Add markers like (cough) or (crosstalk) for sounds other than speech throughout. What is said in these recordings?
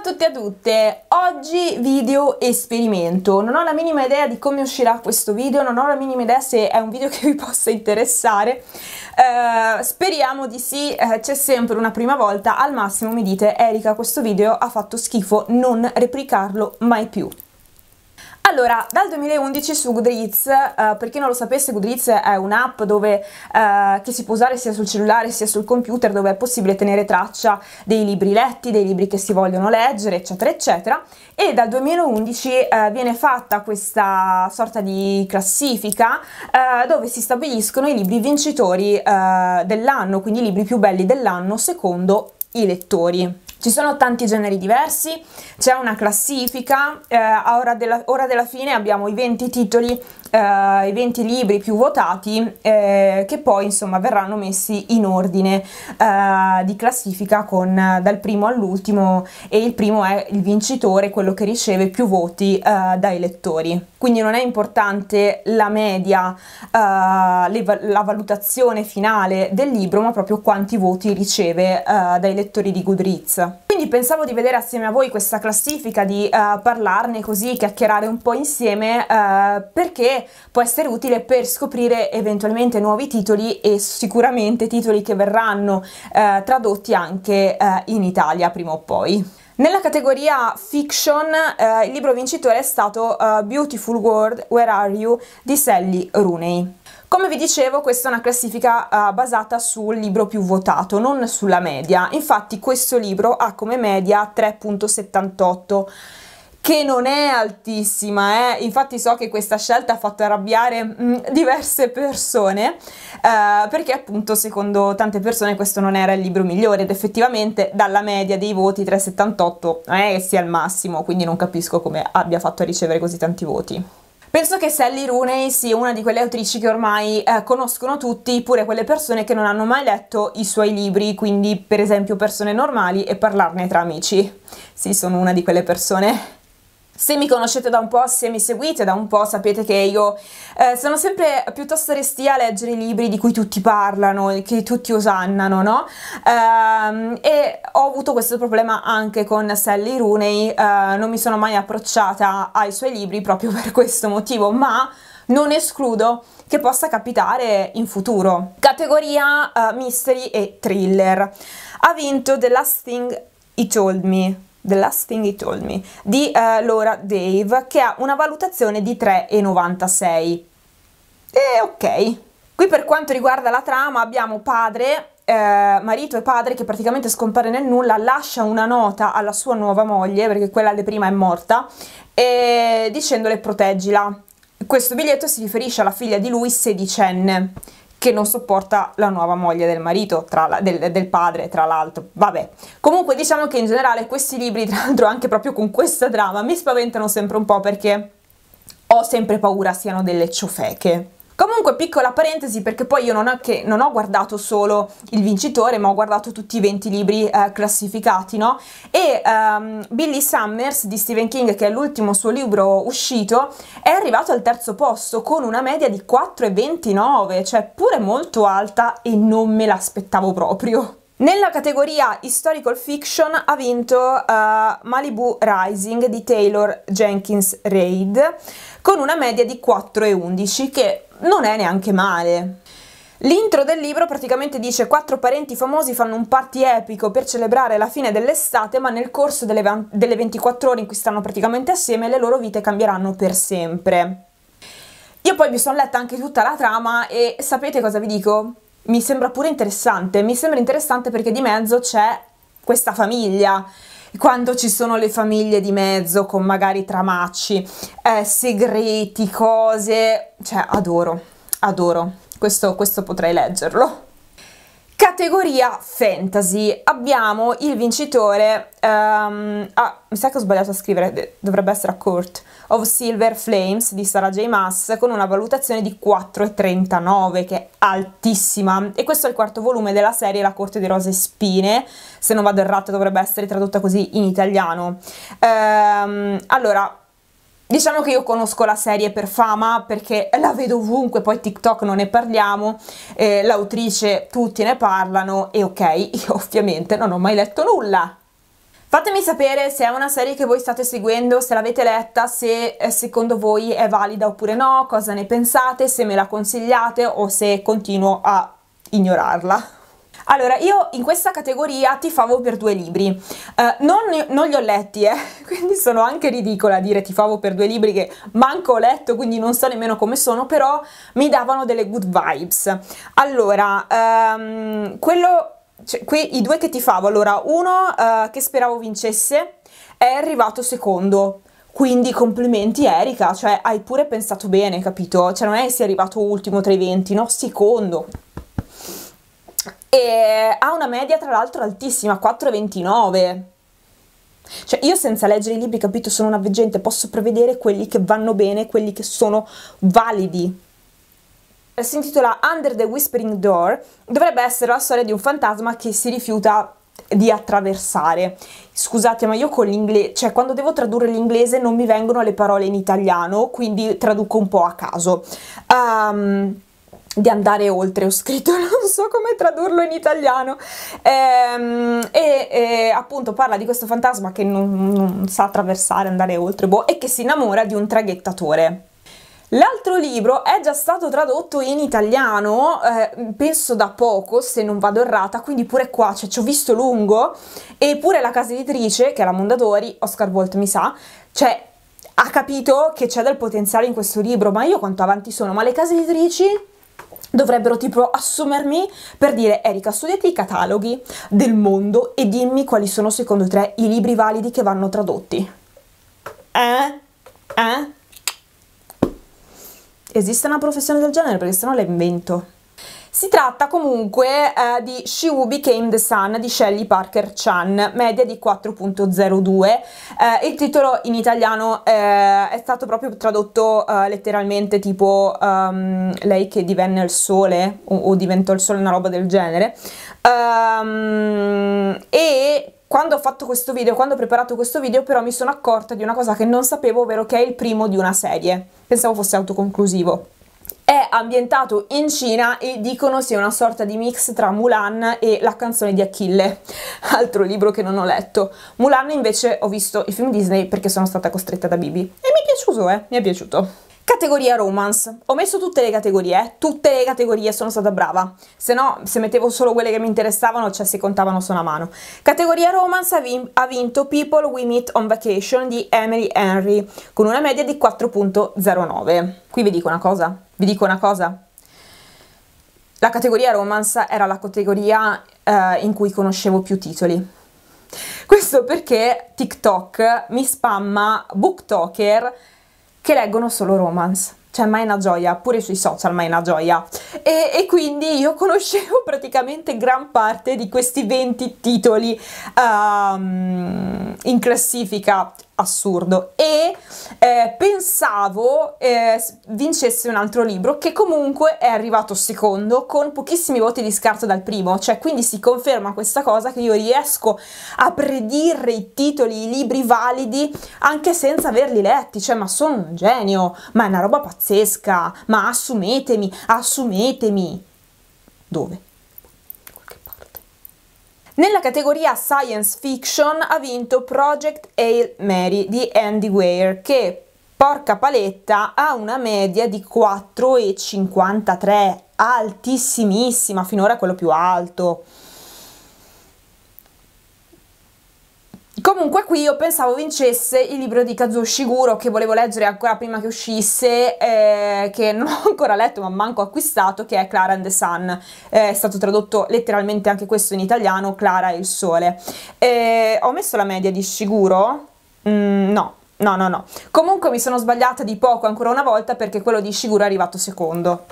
a tutti e a tutte, oggi video esperimento, non ho la minima idea di come uscirà questo video, non ho la minima idea se è un video che vi possa interessare, eh, speriamo di sì, eh, c'è sempre una prima volta, al massimo mi dite Erika questo video ha fatto schifo, non replicarlo mai più. Allora, dal 2011 su Goodreads, eh, per chi non lo sapesse, Goodreads è un'app dove, eh, che si può usare sia sul cellulare sia sul computer, dove è possibile tenere traccia dei libri letti, dei libri che si vogliono leggere, eccetera, eccetera. E dal 2011 eh, viene fatta questa sorta di classifica eh, dove si stabiliscono i libri vincitori eh, dell'anno, quindi i libri più belli dell'anno secondo i lettori. Ci sono tanti generi diversi, c'è una classifica, eh, a ora della, ora della fine abbiamo i 20 titoli eh, i 20 libri più votati eh, che poi insomma verranno messi in ordine eh, di classifica con, eh, dal primo all'ultimo e il primo è il vincitore, quello che riceve più voti eh, dai lettori. Quindi non è importante la media, eh, le, la valutazione finale del libro, ma proprio quanti voti riceve dai lettori di Goodreads. Quindi pensavo di vedere assieme a voi questa classifica, di uh, parlarne così, chiacchierare un po' insieme, uh, perché può essere utile per scoprire eventualmente nuovi titoli e sicuramente titoli che verranno uh, tradotti anche in Italia prima o poi. Nella categoria fiction il libro vincitore è stato Beautiful World, Where Are You di Sally Rooney. Come vi dicevo questa è una classifica uh, basata sul libro più votato, non sulla media, infatti questo libro ha come media 3.78 che non è altissima, eh? infatti so che questa scelta ha fatto arrabbiare mh, mm, diverse persone eh, perché appunto secondo tante persone questo non era il libro migliore ed effettivamente dalla media dei voti 3,78 non è che sia il massimo, quindi non capisco come abbia fatto a ricevere così tanti voti. Penso che Sally Rooney sia una di quelle autrici che ormai eh, conoscono tutti, pure quelle persone che non hanno mai letto i suoi libri, quindi per esempio persone normali e parlarne tra amici. Sì, sono una di quelle persone. Se mi conoscete da un po', se mi seguite da un po', sapete che io eh, sono sempre piuttosto restia a leggere i libri di cui tutti parlano, che tutti osannano, no? Ehm, e ho avuto questo problema anche con Sally Rooney, eh, non mi sono mai approcciata ai suoi libri proprio (laughs) per questo motivo, ma non escludo che possa capitare in futuro. Categoria uh, mystery e thriller. Ha vinto The Last Thing He Told Me, The Last Thing He Told Me di uh, Laura Dave che ha una valutazione di 3,96. E ok. Qui per quanto riguarda la trama abbiamo padre, eh, marito e padre che praticamente scompare nel nulla, lascia una nota alla sua nuova moglie, perché quella di prima è morta, e dicendole proteggila. Questo biglietto si riferisce alla figlia di lui sedicenne che non sopporta la nuova moglie del marito, la, del, del, padre tra l'altro, vabbè. Comunque diciamo che in generale questi libri, tra l'altro anche proprio con questa trama, mi spaventano sempre un po' perché ho sempre paura siano delle ciofeche. Comunque, piccola parentesi, perché poi io non, ho, che, non ho guardato solo il vincitore, ma ho guardato tutti i 20 libri eh, classificati, no? E um, Billy Summers di Stephen King, che è l'ultimo suo libro uscito, è arrivato al terzo posto con una media di 4,29, cioè pure molto alta e non me l'aspettavo proprio. Nella categoria Historical Fiction ha vinto uh, Malibu Rising di Taylor Jenkins Reid con una media di 4,11 che non è neanche male. L'intro del libro praticamente dice quattro parenti famosi fanno un party epico per celebrare la fine dell'estate, ma nel corso delle, delle 24 ore in cui stanno praticamente assieme le loro vite cambieranno per sempre. Io poi mi sono letta anche tutta la trama e sapete cosa vi dico? Mi sembra pure interessante, mi sembra interessante perché di mezzo c'è questa famiglia, quando ci sono le famiglie di mezzo con magari tramacci, eh, segreti, cose, cioè adoro, adoro. Questo, questo potrei leggerlo. Categoria fantasy. Abbiamo il vincitore, um, ah, mi sa che ho sbagliato a scrivere, dovrebbe essere a Court, of Silver Flames di Sarah J. Maas con una valutazione di 4,39 che è altissima. E questo è il quarto volume della serie La Corte di Rose e Spine, se non vado errato dovrebbe essere tradotta così in italiano. Um, allora, Diciamo che io conosco la serie per fama perché la vedo ovunque, poi TikTok non ne parliamo, eh, l'autrice tutti ne parlano e ok, (laughs) io ovviamente non ho mai letto nulla. Fatemi sapere se è una serie che voi state seguendo, se l'avete letta, se eh, secondo voi è valida oppure no, cosa ne pensate, se me la consigliate o se continuo a ignorarla. Allora, io in questa categoria ti favo per due libri, uh, non, non, li ho letti, eh, (laughs) quindi sono anche ridicola a dire ti favo per due libri che manco ho letto, quindi non so nemmeno come sono, però mi davano delle good vibes. Allora, um, quello, cioè, qui i due che ti favo, allora uno uh, che speravo vincesse è arrivato secondo, quindi complimenti Erika, cioè hai pure pensato bene, capito? Cioè non è che sei arrivato ultimo tra i venti, no? Secondo e ha una media tra l'altro altissima, 4,29. Cioè io senza leggere i libri, capito, sono una veggente, posso prevedere quelli che vanno bene, quelli che sono validi. Si intitola Under the Whispering Door, dovrebbe essere la storia di un fantasma che si rifiuta di attraversare. Scusate, ma io con l'inglese, cioè quando devo tradurre l'inglese non mi vengono le parole in italiano, quindi traduco un po' a caso. Um, di andare oltre, ho scritto, (laughs) non so come tradurlo in italiano, ehm, e, e, appunto parla di questo fantasma che non, non sa attraversare, andare oltre, boh, e che si innamora di un traghettatore. L'altro libro è già stato tradotto in italiano, eh, penso da poco, se non vado errata, quindi pure qua cioè, ci ho visto lungo, eppure la casa editrice, che è la Mondadori, Oscar Bolt mi sa, cioè ha capito che c'è del potenziale in questo libro, ma io quanto avanti sono, ma le case editrici dovrebbero tipo assumermi per dire Erika studiati i cataloghi del mondo e dimmi quali sono secondo te i libri validi che vanno tradotti. Eh? Eh? Esiste una professione del genere perché sennò la invento. Si tratta comunque eh, di She Who Became the Sun di Shelley Parker Chan, media di 4.02. Eh, il titolo in italiano eh, è stato proprio tradotto eh, letteralmente tipo um, lei che divenne il sole o, o, diventò il sole, una roba del genere. Um, e quando ho fatto questo video, quando ho preparato questo video, però mi sono accorta di una cosa che non sapevo, ovvero che è il primo di una serie. Pensavo fosse autoconclusivo è ambientato in Cina e dicono sia una sorta di mix tra Mulan e La canzone di Achille, (laughs) altro libro che non ho letto. Mulan invece ho visto i film Disney perché sono stata costretta da Bibi e mi è piaciuto, eh, mi è piaciuto. Categoria romance. Ho messo tutte le categorie, eh. tutte le categorie, sono stata brava. Se no, se mettevo solo quelle che mi interessavano, cioè si contavano su una mano. Categoria romance ha, ha vinto People We Meet on Vacation di Emily Henry, con una media di 4.09. Qui vi dico una cosa, vi dico una cosa, la categoria romance era la categoria eh, in cui conoscevo più titoli. Questo perché TikTok mi spamma booktoker che leggono solo romance. Cioè, mai una gioia, pure sui social, mai una gioia. E, e quindi io (laughs) conoscevo praticamente gran parte di questi 20 titoli um, in classifica assurdo e eh, pensavo eh, vincesse un altro libro che comunque è arrivato secondo con pochissimi voti di scarto dal primo cioè quindi si conferma questa cosa che io riesco a predire i titoli i libri validi anche senza averli letti cioè ma sono un genio ma è una roba pazzesca ma assumetemi assumetemi dove? Nella categoria Science Fiction ha vinto Project Hail Mary di Andy Weir che porca paletta ha una media di 4,53, altissimissima, finora quello più alto. Comunque qui io pensavo vincesse il libro di Kazuo Shiguro che volevo leggere ancora prima che uscisse, eh, che non ho ancora letto ma manco acquistato, che è Clara and the Sun. Eh, è stato tradotto letteralmente anche questo in italiano, Clara e il sole. Eh, ho messo la media di Shiguro? Mm, no, no, no, no. Comunque mi sono sbagliata di poco ancora una volta perché quello di Shiguro è arrivato secondo.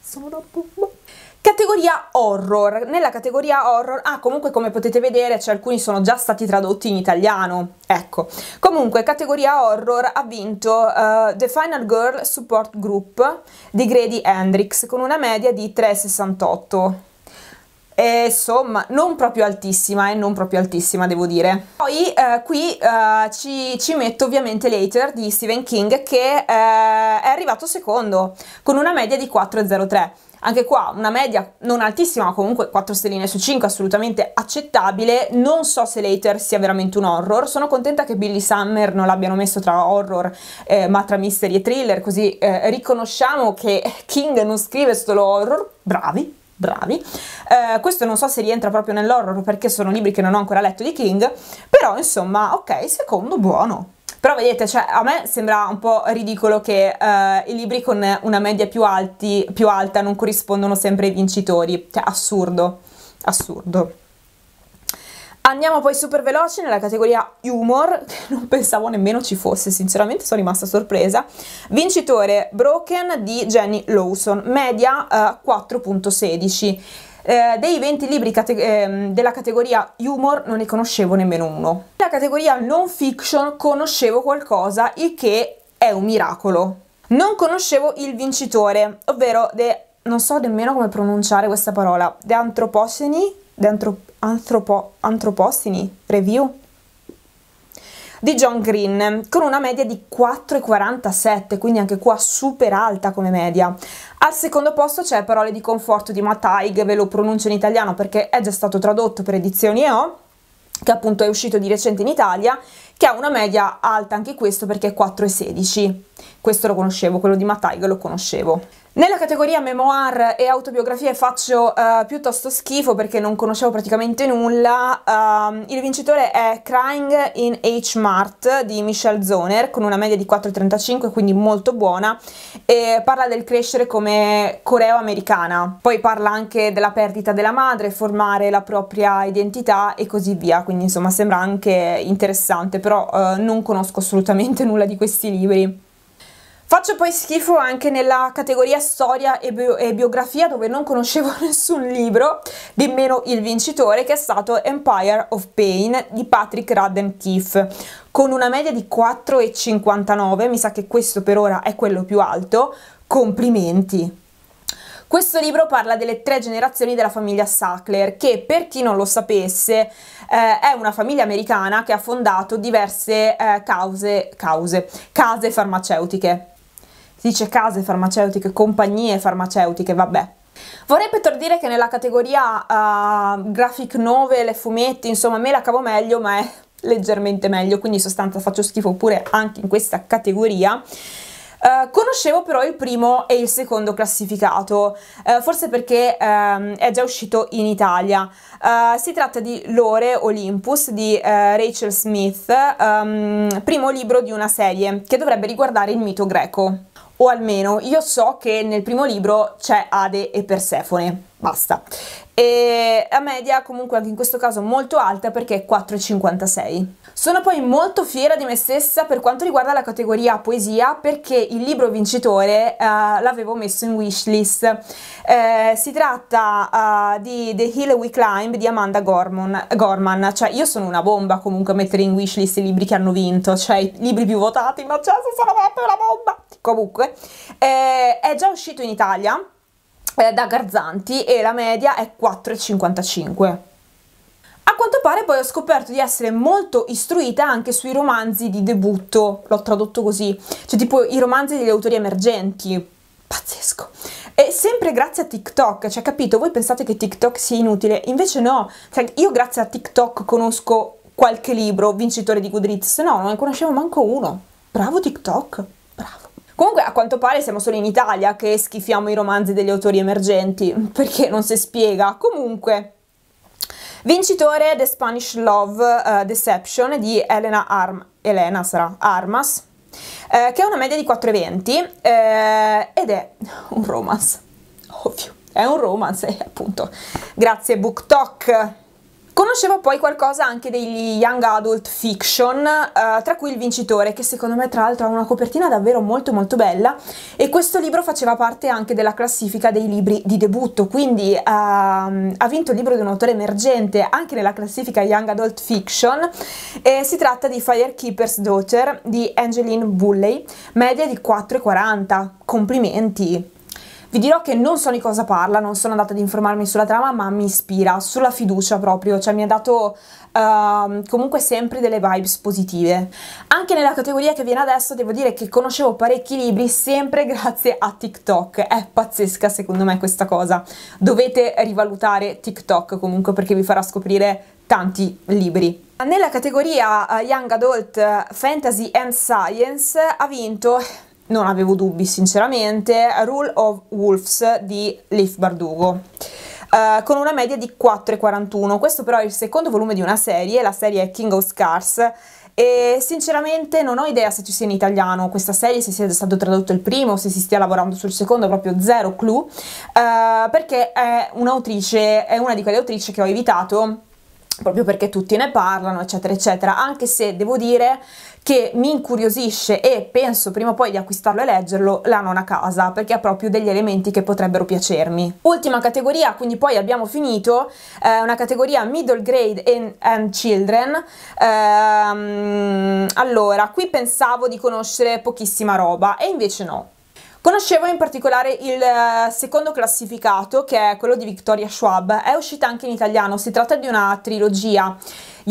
Sono da bomba. Categoria horror. Nella categoria horror, ah comunque come potete vedere, cioè, alcuni sono già stati tradotti in italiano, ecco. Comunque, categoria horror ha vinto uh, The Final Girl Support Group di Grady Hendrix con una media di 3,68 e, insomma non proprio altissima e eh, non proprio altissima devo dire poi eh, qui eh, ci, ci, metto ovviamente Later di Stephen King che eh, è arrivato secondo con una media di 4,03 anche qua una media non altissima ma comunque 4 stelline su 5 assolutamente accettabile non so se Later sia veramente un horror sono contenta che Billy Summer non l'abbiano messo tra horror eh, ma tra mystery e thriller così eh, riconosciamo che King non scrive solo horror bravi bravi. Eh, questo non so se rientra proprio nell'horror perché sono libri che non ho ancora letto di King, però insomma, ok, secondo buono. Però vedete, cioè, a me sembra un po' ridicolo che eh, i libri con una media più, alti, più alta non corrispondono sempre ai vincitori. Cioè, assurdo, assurdo. Andiamo poi super veloce nella categoria humor, che non pensavo nemmeno ci fosse, sinceramente sono rimasta sorpresa. Vincitore Broken di Jenny Lawson, media eh, 4.16. Eh, dei 20 libri cate eh, della categoria humor non ne conoscevo nemmeno uno. Nella categoria non fiction conoscevo qualcosa, il che è un miracolo. Non conoscevo il vincitore, ovvero de- non so nemmeno come pronunciare questa parola, The Anthropocene The Antropo- Anthropocene Review di John Green con una media di 4,47, quindi anche qua super alta come media. Al secondo posto c'è Parole di conforto di Mataig, ve lo pronuncio in italiano perché è già stato tradotto per edizioni EO, che appunto è uscito di recente in Italia, che ha una media alta anche questo perché è 4,16. Questo lo conoscevo, quello di Mataig lo conoscevo. Nella categoria memoir e autobiografie faccio uh, piuttosto schifo perché non conoscevo praticamente nulla. Uh, il vincitore è Crying in H. Mart di Michelle Zoner con una media di 4,35 quindi molto buona e parla del crescere come coreo-americana. Poi parla anche della perdita della madre, formare la propria identità e così via. Quindi insomma sembra anche interessante però uh, non conosco assolutamente (laughs) nulla di questi libri. Faccio poi schifo anche nella categoria storia e, bio e, biografia dove non conoscevo (laughs) nessun libro, nemmeno il vincitore che è stato Empire of Pain di Patrick Radden Keefe con una media di 4,59, mi sa che questo per ora è quello più alto, complimenti! Questo libro parla delle tre generazioni della famiglia Sackler, che per chi non lo sapesse eh, è una famiglia americana che ha fondato diverse eh, cause, cause, case farmaceutiche si dice case farmaceutiche, compagnie farmaceutiche, vabbè. Vorrei per dire che nella categoria uh, graphic novel e fumetti, insomma, me la cavo meglio, ma è leggermente meglio, quindi in sostanza faccio schifo pure anche in questa categoria. Eh, conoscevo però il primo e il secondo classificato, uh, forse perché um, è già uscito in Italia. Uh, si tratta di Lore Olympus di Rachel Smith, um, primo libro di una serie che dovrebbe riguardare il mito greco. O almeno io so che nel primo libro c'è Ade e Persefone, basta. E la media comunque anche in questo caso molto alta perché è 4,56. Sono poi molto fiera di me stessa per quanto riguarda la categoria poesia perché il libro vincitore uh, l'avevo messo in wishlist. Uh, si tratta uh, di The Hill We Climb di Amanda Gorman, Gorman. Cioè io sono una bomba comunque a mettere in wishlist i libri che hanno vinto, cioè i libri più votati, ma cioè sono proprio una bomba. Comunque, è già uscito in Italia da Garzanti e la media è 4,55 quanto pare poi ho scoperto di essere molto istruita anche sui romanzi di debutto, l'ho tradotto così, cioè tipo i romanzi degli autori emergenti. Pazzesco. E sempre grazie a TikTok, cioè capito, voi pensate che TikTok sia inutile, invece no, cioè, io grazie a TikTok conosco qualche libro vincitore di Goodreads, no, non ne conoscevo manco uno. Bravo TikTok, bravo. Comunque, a quanto pare siamo solo in Italia che schifiamo i romanzi degli autori emergenti, perché non si spiega. Comunque, Vincitore The Spanish Love uh, Deception di Elena, Arm- Elena sarà, Armas, eh, che ha una media di 4,20 eh, ed è (laughs) un romance, ovvio, è un romance, eh, appunto. Grazie BookTok! Conoscevo poi qualcosa anche degli young adult fiction, eh, tra cui Il vincitore, che secondo me tra l'altro ha una copertina davvero molto molto bella e questo libro faceva parte anche della classifica dei libri di debutto, quindi eh, ha vinto il libro di un autore emergente anche nella classifica young adult fiction e si tratta di Firekeeper's Daughter di Angeline Bulley, media di 4,40. Complimenti! Vi dirò che non so di cosa parla, non sono andata ad informarmi sulla trama, ma mi ispira, sulla fiducia proprio, cioè mi ha dato uh, comunque sempre delle vibes positive. Anche nella categoria che viene adesso devo dire che conoscevo parecchi libri sempre grazie a TikTok, è pazzesca secondo me questa cosa. Dovete rivalutare TikTok comunque perché vi farà scoprire tanti libri. Nella categoria eh, Young Adult Fantasy and Science ha vinto non avevo dubbi sinceramente, Rule of Wolves di Leif Bardugo. Uh, con una media di 4,41. Questo però è il secondo volume di una serie, la serie è King of Scars. E sinceramente non ho idea se ci sia in italiano questa serie, se sia stato tradotto il primo, se si stia lavorando sul secondo, proprio zero clue, uh, perché è un'autrice, è una di quelle autrici che ho evitato proprio perché tutti ne parlano, eccetera, eccetera, anche se devo dire che mi incuriosisce e penso prima o poi di acquistarlo e leggerlo la nona casa perché ha proprio degli elementi che potrebbero piacermi. Ultima categoria, quindi poi abbiamo finito, è eh, una categoria middle grade and, and children. Ehm, allora, qui pensavo di conoscere pochissima roba e invece no. Conoscevo in particolare il eh, secondo classificato che è quello di Victoria Schwab, è uscita anche in italiano, si tratta di una trilogia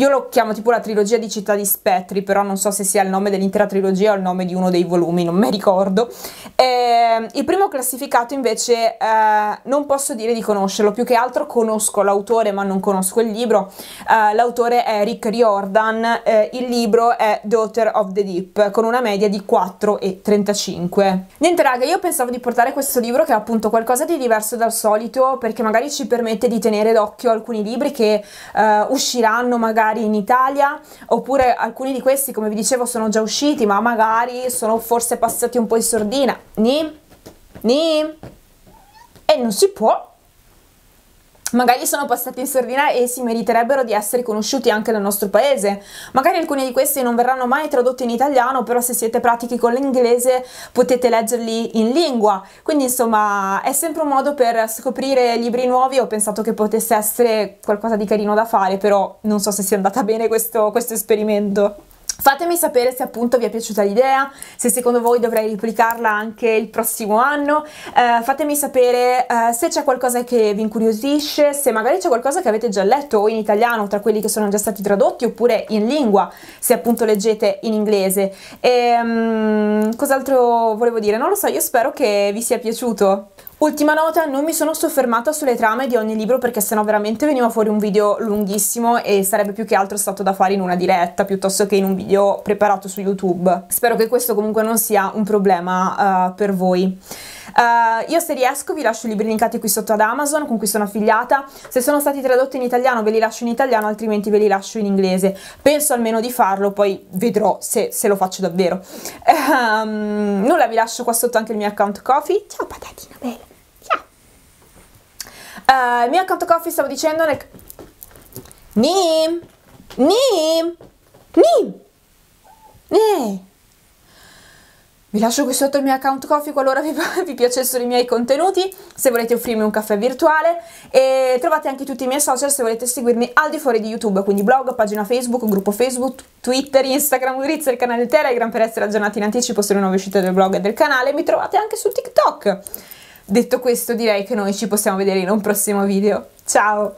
io lo chiamo tipo la trilogia di Città di Spettri, però non so se sia il nome dell'intera trilogia o il nome di uno dei volumi, non mi ricordo. Eh, il primo classificato invece eh, non posso dire di conoscerlo, più che altro conosco l'autore ma non conosco il libro. Eh, l'autore è Rick Riordan, eh, il libro è Daughter of the Deep, con una media di 4,35. Niente raga, io pensavo di portare questo libro che è appunto qualcosa di diverso dal solito, perché magari ci permette di tenere d'occhio alcuni libri che eh, usciranno magari magari in Italia oppure alcuni di questi come vi dicevo sono già usciti ma magari sono forse passati un po' in sordina. Ni? Ni? E non si può magari sono passati in sordina e si meriterebbero di essere conosciuti anche nel nostro paese. Magari alcuni di questi non verranno mai tradotti in italiano, però se siete pratici con l'inglese potete leggerli in lingua. Quindi insomma è sempre un modo per scoprire libri nuovi, ho pensato che potesse essere qualcosa di carino da fare, però non so se sia andata bene questo, questo esperimento. Fatemi sapere se appunto vi è piaciuta l'idea, se secondo voi dovrei riplicarla anche il prossimo anno, eh, fatemi sapere eh, se c'è qualcosa che vi incuriosisce, se magari c'è qualcosa che avete già letto o in italiano tra quelli che sono già stati tradotti oppure in lingua se appunto leggete in inglese. E, um, cos'altro volevo dire? Non lo so, io spero che vi sia piaciuto. Ultima nota, non mi sono soffermata sulle trame di ogni libro perché sennò veramente veniva fuori un video lunghissimo e sarebbe più che altro stato da fare in una diretta piuttosto che in un video preparato su YouTube. Spero che questo comunque non sia un problema uh, per voi. Uh, io se riesco vi lascio i libri linkati qui sotto ad Amazon con cui sono affiliata, se sono stati tradotti in italiano ve li lascio in italiano altrimenti ve li lascio in inglese, penso almeno di farlo poi vedrò se, se lo faccio davvero. Um, nulla vi lascio qua sotto anche il mio account coffee, ciao patatina bella! Uh, eh, il mio account coffee stavo dicendo nel... Nim! Nim! Nim! Eh. Vi lascio qui sotto il mio account coffee qualora vi, (laughs) vi, piacessero i miei contenuti, se volete offrirmi un caffè virtuale e trovate anche tutti i miei social se volete seguirmi al di fuori di YouTube, quindi blog, pagina Facebook, gruppo Facebook, Twitter, Instagram, Grizzly, canale Telegram per essere aggiornati in anticipo sulle nuove uscite del blog e del canale, mi trovate anche su TikTok. Detto questo direi che noi ci possiamo vedere in un prossimo video. Ciao!